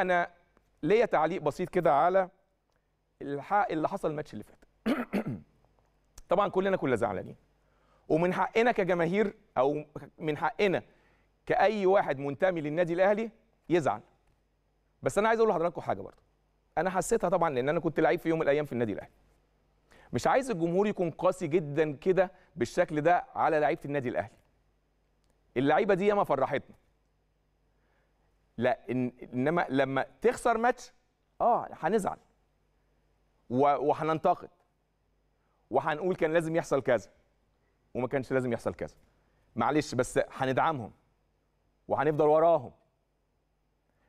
انا ليا تعليق بسيط كده على الحق اللي حصل الماتش اللي فات طبعا كلنا كنا زعلانين ومن حقنا كجماهير او من حقنا كاي واحد منتمي للنادي الاهلي يزعل بس انا عايز اقول لحضراتكم حاجه برضه انا حسيتها طبعا لان انا كنت لعيب في يوم من الايام في النادي الاهلي مش عايز الجمهور يكون قاسي جدا كده بالشكل ده على لعيبه النادي الاهلي اللعيبه دي ياما فرحتنا لا إن انما لما تخسر ماتش اه هنزعل وهننتقد وهنقول كان لازم يحصل كذا وما كانش لازم يحصل كذا معلش بس هندعمهم وهنفضل وراهم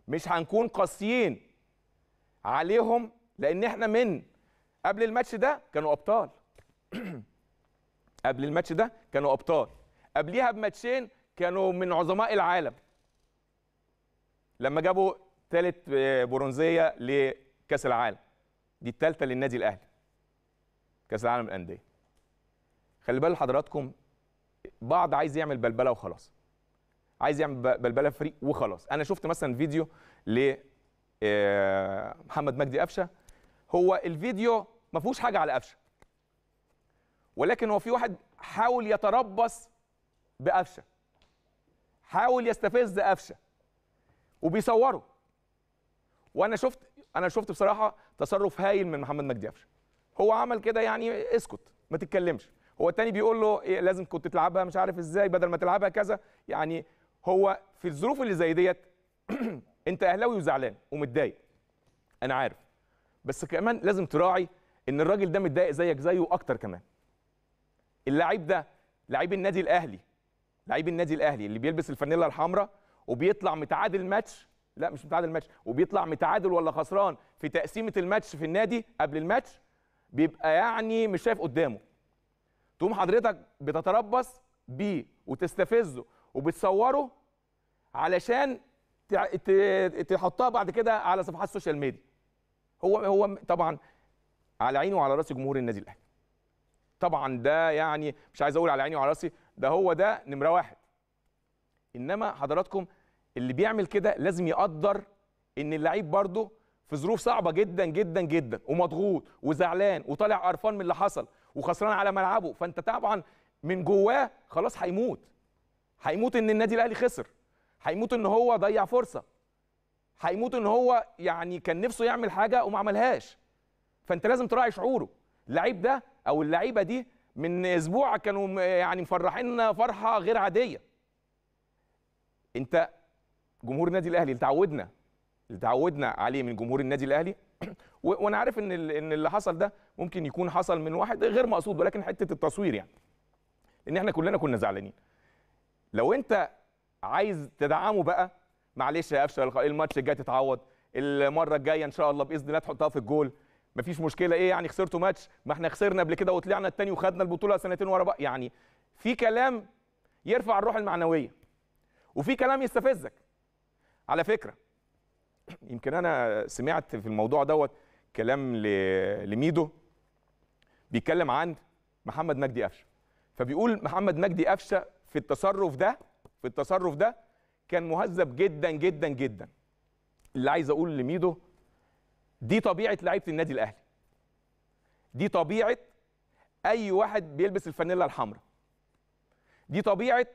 مش هنكون قاسيين عليهم لان احنا من قبل الماتش ده كانوا ابطال قبل الماتش ده كانوا ابطال قبليها بماتشين كانوا من عظماء العالم لما جابوا ثالث آه، برونزيه لكاس العالم دي الثالثه للنادي الاهلي كاس العالم للانديه خلي بال حضراتكم بعض عايز يعمل بلبله وخلاص عايز يعمل بلبله فريق وخلاص انا شفت مثلا فيديو ل آه، محمد مجدي قفشه هو الفيديو ما فيهوش حاجه على قفشه ولكن هو في واحد حاول يتربص بقفشه حاول يستفز قفشه وبيصوروا وانا شفت انا شفت بصراحه تصرف هايل من محمد مجدي قفشه هو عمل كده يعني اسكت ما تتكلمش هو التاني بيقول له إيه لازم كنت تلعبها مش عارف ازاي بدل ما تلعبها كذا يعني هو في الظروف اللي زي ديت انت اهلاوي وزعلان ومتضايق انا عارف بس كمان لازم تراعي ان الراجل ده متضايق زيك زيه اكتر كمان اللاعب ده لعيب النادي الاهلي لعيب النادي الاهلي اللي بيلبس الفانيلا الحمراء وبيطلع متعادل ماتش لا مش متعادل ماتش وبيطلع متعادل ولا خسران في تقسيمه الماتش في النادي قبل الماتش بيبقى يعني مش شايف قدامه تقوم حضرتك بتتربص بيه وتستفزه وبتصوره علشان تحطها بعد كده على صفحات السوشيال ميديا هو هو طبعا على عيني وعلى راسي جمهور النادي الاهلي طبعا ده يعني مش عايز اقول على عيني وعلى راسي ده هو ده نمره واحد انما حضراتكم اللي بيعمل كده لازم يقدر ان اللعيب برضه في ظروف صعبه جدا جدا جدا ومضغوط وزعلان وطالع قرفان من اللي حصل وخسران على ملعبه فانت طبعا من جواه خلاص هيموت هيموت ان النادي الاهلي خسر هيموت ان هو ضيع فرصه هيموت ان هو يعني كان نفسه يعمل حاجه وما عملهاش فانت لازم تراعي شعوره اللعيب ده او اللعيبه دي من اسبوع كانوا يعني مفرحيننا فرحه غير عاديه انت جمهور النادي الاهلي اللي تعودنا اللي تعودنا عليه من جمهور النادي الاهلي وانا عارف ان ان اللي حصل ده ممكن يكون حصل من واحد غير مقصود ولكن حته التصوير يعني ان احنا كلنا كنا زعلانين لو انت عايز تدعمه بقى معلش يا قفشه الماتش الجاي تتعوض المره الجايه ان شاء الله باذن الله تحطها في الجول مفيش مشكله ايه يعني خسرتوا ماتش ما احنا خسرنا قبل كده وطلعنا التاني وخدنا البطوله سنتين ورا بقى يعني في كلام يرفع الروح المعنويه وفي كلام يستفزك على فكره يمكن انا سمعت في الموضوع دوت كلام لميدو بيتكلم عن محمد مجدي قفشه فبيقول محمد مجدي قفشه في التصرف ده في التصرف ده كان مهذب جدا جدا جدا اللي عايز اقول لميدو دي طبيعه لعيبه النادي الاهلي دي طبيعه اي واحد بيلبس الفانيلا الحمراء دي طبيعه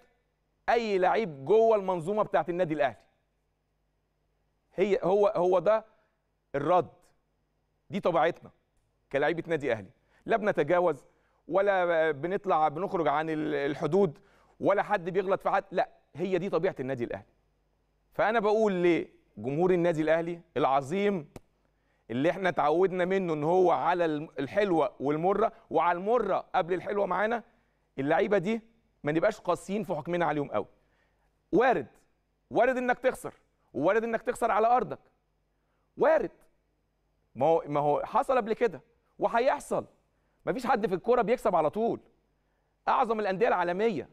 اي لعيب جوه المنظومه بتاعه النادي الاهلي هي هو هو ده الرد دي طبيعتنا كلاعيبه نادي اهلي لا بنتجاوز ولا بنطلع بنخرج عن الحدود ولا حد بيغلط في حد لا هي دي طبيعه النادي الاهلي فانا بقول لجمهور النادي الاهلي العظيم اللي احنا اتعودنا منه ان هو على الحلوه والمره وعلى المره قبل الحلوه معانا اللعيبه دي ما نبقاش قاسيين في حكمنا عليهم قوي وارد وارد انك تخسر ووارد انك تخسر على ارضك وارد ما هو ما هو حصل قبل كده وهيحصل مفيش حد في الكوره بيكسب على طول اعظم الانديه العالميه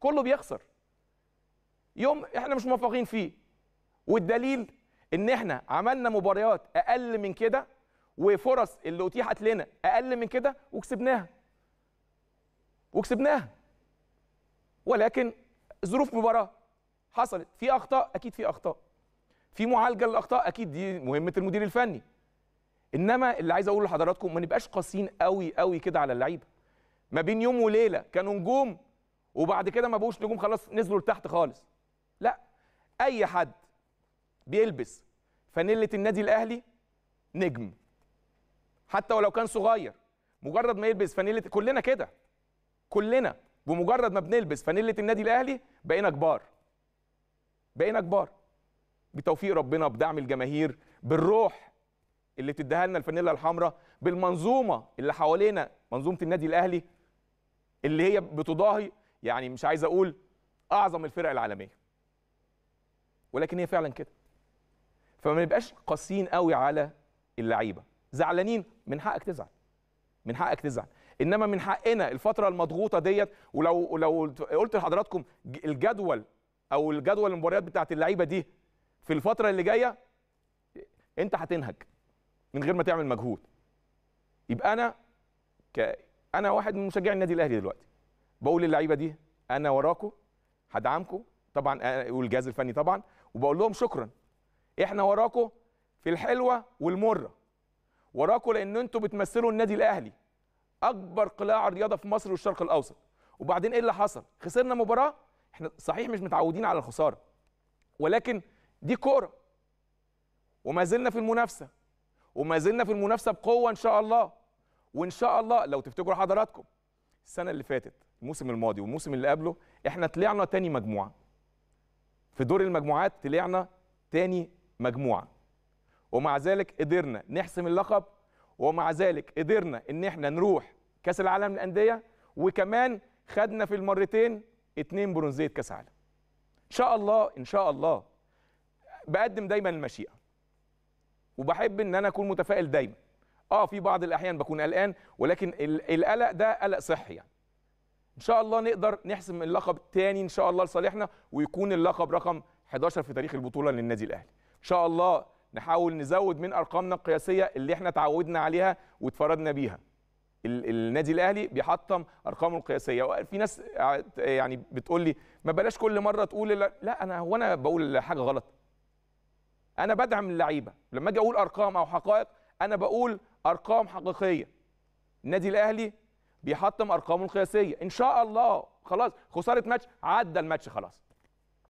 كله بيخسر يوم احنا مش موفقين فيه والدليل ان احنا عملنا مباريات اقل من كده وفرص اللي اتيحت لنا اقل من كده وكسبناها وكسبناها ولكن ظروف مباراه حصلت في اخطاء اكيد في اخطاء في معالجه للاخطاء اكيد دي مهمه المدير الفني انما اللي عايز اقوله لحضراتكم ما نبقاش قاسيين قوي قوي كده على اللعيبه ما بين يوم وليله كانوا نجوم وبعد كده ما بقوش نجوم خلاص نزلوا لتحت خالص لا اي حد بيلبس فانيله النادي الاهلي نجم حتى ولو كان صغير مجرد ما يلبس فانيله كلنا كده كلنا بمجرد ما بنلبس فانيله النادي الاهلي بقينا كبار بقينا كبار بتوفيق ربنا بدعم الجماهير بالروح اللي بتديها لنا الفانيلا الحمراء بالمنظومه اللي حوالينا منظومه النادي الاهلي اللي هي بتضاهي يعني مش عايز اقول اعظم الفرق العالميه ولكن هي فعلا كده فما نبقاش قاسيين قوي على اللعيبه زعلانين من حقك تزعل من حقك تزعل انما من حقنا الفتره المضغوطه ديت ولو لو قلت لحضراتكم الجدول او الجدول المباريات بتاعت اللعيبه دي في الفتره اللي جايه انت هتنهج من غير ما تعمل مجهود يبقى انا ك... انا واحد من مشجعي النادي الاهلي دلوقتي بقول للعيبه دي انا وراكم هدعمكم طبعا آه، والجهاز الفني طبعا وبقول لهم شكرا احنا وراكم في الحلوه والمره وراكم لان انتوا بتمثلوا النادي الاهلي اكبر قلاع رياضه في مصر والشرق الاوسط وبعدين ايه اللي حصل خسرنا مباراه احنا صحيح مش متعودين على الخساره ولكن دي كوره وما زلنا في المنافسه وما زلنا في المنافسه بقوه ان شاء الله وان شاء الله لو تفتكروا حضراتكم السنه اللي فاتت الموسم الماضي والموسم اللي قبله احنا طلعنا تاني مجموعه في دور المجموعات طلعنا تاني مجموعه ومع ذلك قدرنا نحسم اللقب ومع ذلك قدرنا ان احنا نروح كاس العالم للانديه وكمان خدنا في المرتين اتنين برونزيه كاس عالم ان شاء الله ان شاء الله بقدم دايما المشيئه وبحب ان انا اكون متفائل دايما اه في بعض الاحيان بكون قلقان ولكن القلق ده قلق صحي يعني ان شاء الله نقدر نحسم اللقب تاني ان شاء الله لصالحنا ويكون اللقب رقم 11 في تاريخ البطوله للنادي الاهلي ان شاء الله نحاول نزود من ارقامنا القياسيه اللي احنا تعودنا عليها واتفردنا بيها النادي الاهلي بيحطم ارقامه القياسيه وفي ناس يعني بتقول لي ما بلاش كل مره تقول لا, لا انا هو انا بقول حاجه غلط انا بدعم اللعيبه لما اجي اقول ارقام او حقائق انا بقول ارقام حقيقيه النادي الاهلي بيحطم ارقامه القياسيه ان شاء الله خلاص خساره ماتش عدى الماتش خلاص